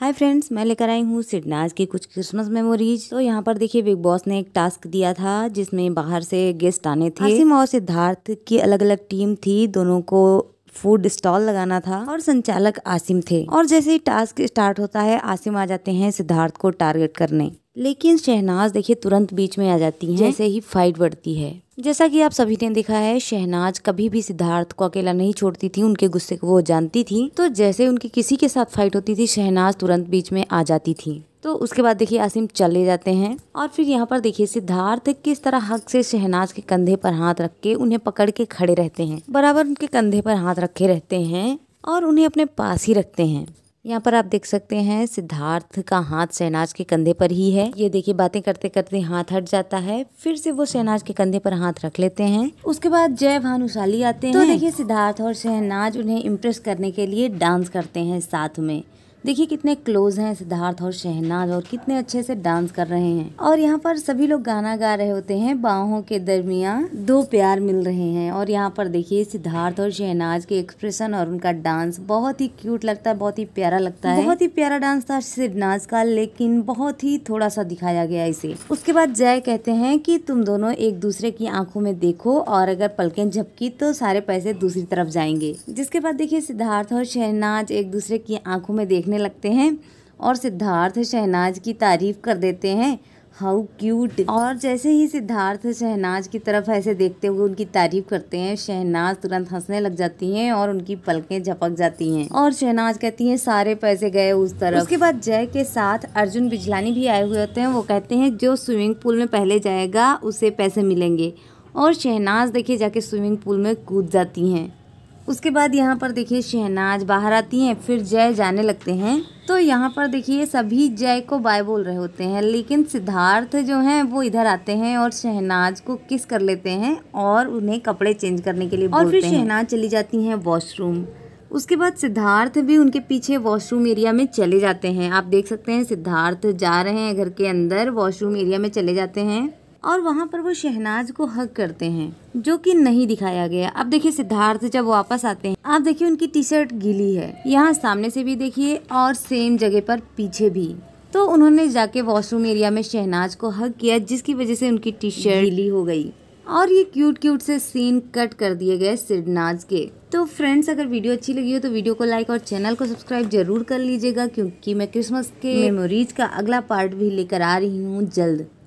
hi friends मैं लेकर आई हूँ सिडनाज की कुछ क्रिसमस मेमोरीज तो यहाँ पर देखिए बिग बॉस ने एक टास्क दिया था जिसमें बाहर से गेस्ट आने थे आसिम और सिद्धार्थ की अलग अलग टीम थी दोनों को फूड स्टॉल लगाना था और संचालक आसिम थे और जैसे ही टास्क स्टार्ट होता है आसिम आ जाते हैं सिद्धार्थ को टारगेट करने लेकिन शहनाज देखिए तुरंत बीच में आ जाती हैं जैसे ही फाइट बढ़ती है जैसा कि आप सभी ने देखा है शहनाज कभी भी सिद्धार्थ को अकेला नहीं छोड़ती थी उनके गुस्से को वो जानती थी तो जैसे उनकी किसी के साथ फाइट होती थी शहनाज तुरंत बीच में आ जाती थी तो उसके बाद देखिए आसिम चले जाते हैं और फिर यहाँ पर देखिए सिद्धार्थ किस तरह हक से शहनाज के कंधे पर हाथ रख के उन्हें पकड़ के खड़े रहते हैं बराबर उनके कंधे पर हाथ रखे रहते हैं और उन्हें अपने पास ही रखते हैं यहाँ पर आप देख सकते हैं सिद्धार्थ का हाथ शहनाज के कंधे पर ही है ये देखिए बातें करते करते हाथ हट जाता है फिर से वो शहनाज के कंधे पर हाथ रख लेते हैं उसके बाद जय भानुशाली आते तो हैं तो देखिए सिद्धार्थ और शहनाज उन्हें इम्प्रेस करने के लिए डांस करते हैं साथ में देखिए कितने क्लोज हैं सिद्धार्थ और शहनाज और कितने अच्छे से डांस कर रहे हैं और यहाँ पर सभी लोग गाना गा रहे होते हैं बाहों के दरमिया दो प्यार मिल रहे हैं और यहाँ पर देखिए सिद्धार्थ और शहनाज के एक्सप्रेशन और उनका डांस बहुत ही क्यूट लगता है बहुत ही प्यारा लगता है बहुत ही प्यारा डांस था सिद्धनाज का लेकिन बहुत ही थोड़ा सा दिखाया गया इसे उसके बाद जय कहते हैं की तुम दोनों एक दूसरे की आंखों में देखो और अगर पलकें झपकी तो सारे पैसे दूसरी तरफ जाएंगे जिसके बाद देखिये सिद्धार्थ और शहनाज एक दूसरे की आंखों में देख देखने लगते हैं और सिद्धार्थ शहनाज की तारीफ़ कर देते हैं हाउ क्यूट और जैसे ही सिद्धार्थ शहनाज की तरफ ऐसे देखते हुए उनकी तारीफ करते हैं शहनाज तुरंत हंसने लग जाती हैं और उनकी पलकें झपक जाती हैं और शहनाज कहती हैं सारे पैसे गए उस तरफ उसके बाद जय के साथ अर्जुन बिजलानी भी आए हुए होते हैं वो कहते हैं जो स्विमिंग पूल में पहले जाएगा उसे पैसे मिलेंगे और शहनाज देखिए जाके स्विमिंग पूल में कूद जाती हैं उसके बाद यहाँ पर देखिए शहनाज बाहर आती हैं फिर जय जाने लगते हैं तो यहाँ पर देखिए सभी जय को बाय बोल रहे होते हैं लेकिन सिद्धार्थ जो हैं वो इधर आते हैं और शहनाज को किस कर लेते हैं और उन्हें कपड़े चेंज करने के लिए और फिर शहनाज चली जाती हैं वॉशरूम उसके बाद सिद्धार्थ भी उनके पीछे वॉशरूम एरिया में चले जाते हैं आप देख सकते हैं सिद्धार्थ जा रहे हैं घर के अंदर वॉशरूम एरिया में चले जाते हैं और वहाँ पर वो शहनाज को हक करते हैं जो कि नहीं दिखाया गया अब देखिए सिद्धार्थ जब वापस आते हैं आप देखिए उनकी टी शर्ट गीली है यहाँ सामने से भी देखिए और सेम जगह पर पीछे भी तो उन्होंने जाके वॉशरूम एरिया में शहनाज को हक किया जिसकी वजह से उनकी टी शर्ट गीली हो गई और ये क्यूट क्यूट से सीन कट कर दिए गए सिडनाज के तो फ्रेंड्स अगर वीडियो अच्छी लगी हो तो वीडियो को लाइक और चैनल को सब्सक्राइब जरूर कर लीजिएगा क्योंकि मैं क्रिसमस के मेमोरीज का अगला पार्ट भी लेकर आ रही हूँ जल्द